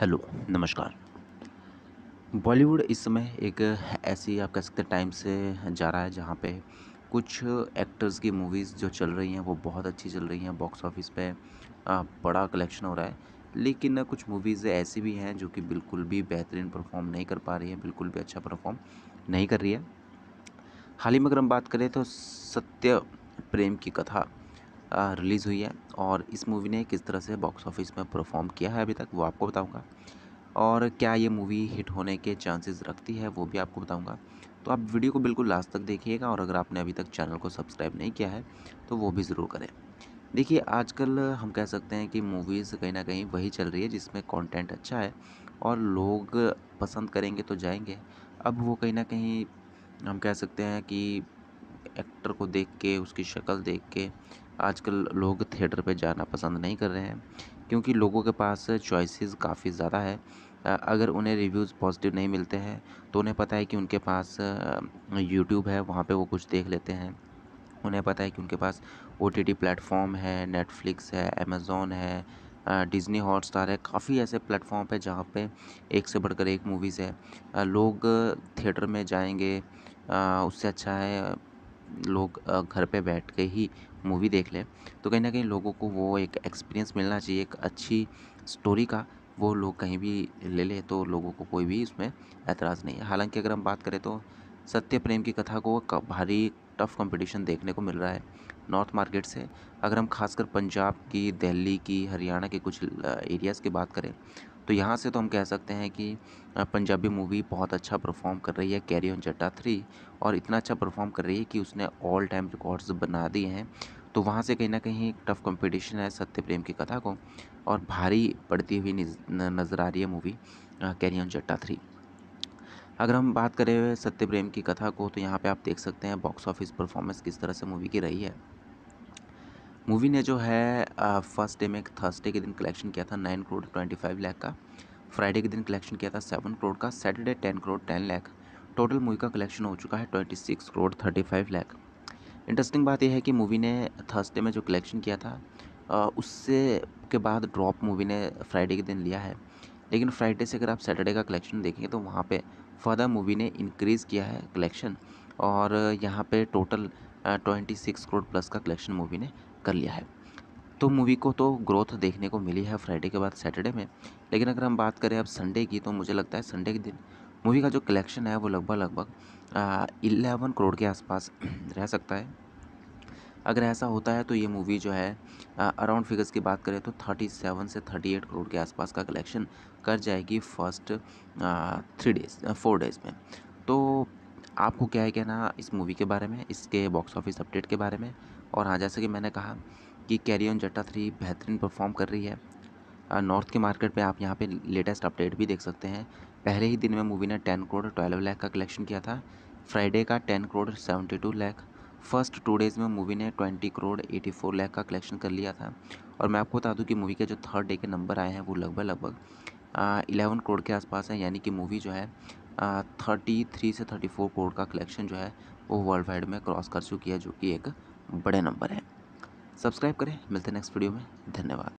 hello नमस्कार बॉलीवुड इस समय एक ऐसी आप कह सकते हैं टाइम से जा रहा है जहाँ पे कुछ एक्टर्स की मूवीज़ जो चल रही हैं वो बहुत अच्छी चल रही हैं बॉक्स ऑफिस पे बड़ा कलेक्शन हो रहा है लेकिन कुछ मूवीज़ ऐसी भी हैं जो कि बिल्कुल भी बेहतरीन परफॉर्म नहीं कर पा रही है बिल्कुल भी अच्छा परफॉर्म नहीं कर रही है हाल ही में अगर हम बात करें तो सत्य प्रेम की कथा रिलीज़ हुई है और इस मूवी ने किस तरह से बॉक्स ऑफिस में परफॉर्म किया है अभी तक वो आपको बताऊंगा और क्या ये मूवी हिट होने के चांसेस रखती है वो भी आपको बताऊंगा तो आप वीडियो को बिल्कुल लास्ट तक देखिएगा और अगर आपने अभी तक चैनल को सब्सक्राइब नहीं किया है तो वो भी ज़रूर करें देखिए आजकल हम कह सकते हैं कि मूवीज़ कहीं ना कहीं वही चल रही है जिसमें कंटेंट अच्छा है और लोग पसंद करेंगे तो जाएंगे अब वो कहीं ना कहीं हम कह सकते हैं कि एक्टर को देख के उसकी शक्ल देख के आजकल लोग थिएटर पे जाना पसंद नहीं कर रहे हैं क्योंकि लोगों के पास चॉइसेस काफ़ी ज़्यादा है अगर उन्हें रिव्यूज़ पॉजिटिव नहीं मिलते हैं तो उन्हें पता है कि उनके पास यूट्यूब है वहाँ पे वो कुछ देख लेते हैं उन्हें पता है कि उनके पास ओ टी प्लेटफॉर्म है नेटफ्लिक्स है अमेज़ोन है डिज़नी हॉट स्टार है काफ़ी ऐसे प्लेटफॉर्म है जहाँ पे एक से बढ़कर एक मूवीज़ है लोग थिएटर में जाएंगे उससे अच्छा है लोग घर पे बैठ के ही मूवी देख लें तो कहीं ना कहीं लोगों को वो एक एक्सपीरियंस मिलना चाहिए एक अच्छी स्टोरी का वो लोग कहीं भी ले लें तो लोगों को कोई भी उसमें ऐतराज़ नहीं है हालांकि अगर हम बात करें तो सत्य प्रेम की कथा को भारी टफ़ कंपटीशन देखने को मिल रहा है नॉर्थ मार्केट से अगर हम खासकर पंजाब की दिल्ली की हरियाणा के कुछ एरियाज़ की बात करें तो यहाँ से तो हम कह सकते हैं कि पंजाबी मूवी बहुत अच्छा परफॉर्म कर रही है कैरी ऑन जट्टा थ्री और इतना अच्छा परफॉर्म कर रही है कि उसने ऑल टाइम रिकॉर्ड्स बना दिए हैं तो वहाँ से कहीं ना कहीं एक टफ़ कंपटीशन है सत्य प्रेम की कथा को और भारी पड़ती हुई नज़र आ रही है मूवी कैरी ऑन जट्टा थ्री अगर हम बात करें सत्य प्रेम की कथा को तो यहाँ पे आप देख सकते हैं बॉक्स ऑफिस परफॉर्मेंस किस तरह से मूवी की रही है मूवी ने जो है फर्स्ट डे में एक थर्सडे के दिन कलेक्शन किया था nine crore twenty five lakh का फ्राइडे के दिन कलेक्शन किया था सेवन करोड़ का Saturday ten crore ten lakh total movie का कलेक्शन हो चुका है twenty six crore thirty five lakh interesting बात यह है कि मूवी ने थर्सडे में जो कलेक्शन किया था उससे के बाद ड्रॉप मूवी ने फ्राइडे के दिन लिया है लेकिन फ्राइडे से अगर आप सैटरडे का कलेक्शन देखेंगे तो वहाँ पे फर्दर मूवी ने इंक्रीज़ किया है कलेक्शन और यहाँ पे total twenty six crore plus का कलेक्शन मूवी ने कर लिया है तो मूवी को तो ग्रोथ देखने को मिली है फ्राइडे के बाद सैटरडे में लेकिन अगर हम बात करें अब संडे की तो मुझे लगता है संडे के दिन मूवी का जो कलेक्शन है वो लगभग लगभग इलेवन करोड़ के आसपास रह सकता है अगर ऐसा होता है तो ये मूवी जो है अराउंड फिगर्स की बात करें तो 37 से 38 करोड़ के आसपास का कलेक्शन कर जाएगी first three days four days में तो आपको क्या है कहना इस मूवी के बारे में इसके बॉक्स ऑफिस अपडेट के बारे में और हाँ जैसे कि मैंने कहा कि कैरी ऑन जट्टा थ्री बेहतरीन परफॉर्म कर रही है नॉर्थ के मार्केट में आप यहाँ पे लेटेस्ट अपडेट भी देख सकते हैं पहले ही दिन में मूवी ने टेन करोड़ ट्वेल्व लाख का कलेक्शन किया था फ्राइडे का ten crore seventy two lakh first two days में मूवी ने twenty crore eighty four lakh का कलेक्शन कर लिया था और मैं आपको बता दूं कि मूवी के जो थर्ड डे के नंबर आए हैं वो लगभग लगभग इलेवन करोड़ के आसपास हैं यानी कि मूवी जो है थर्टी थ्री से थर्टी फोर करोड़ का कलेक्शन जो है वो वर्ल्ड वाइड में क्रॉस कर चुकी है जो कि एक बड़े नंबर है सब्सक्राइब करें मिलते हैं नेक्स्ट वीडियो में धन्यवाद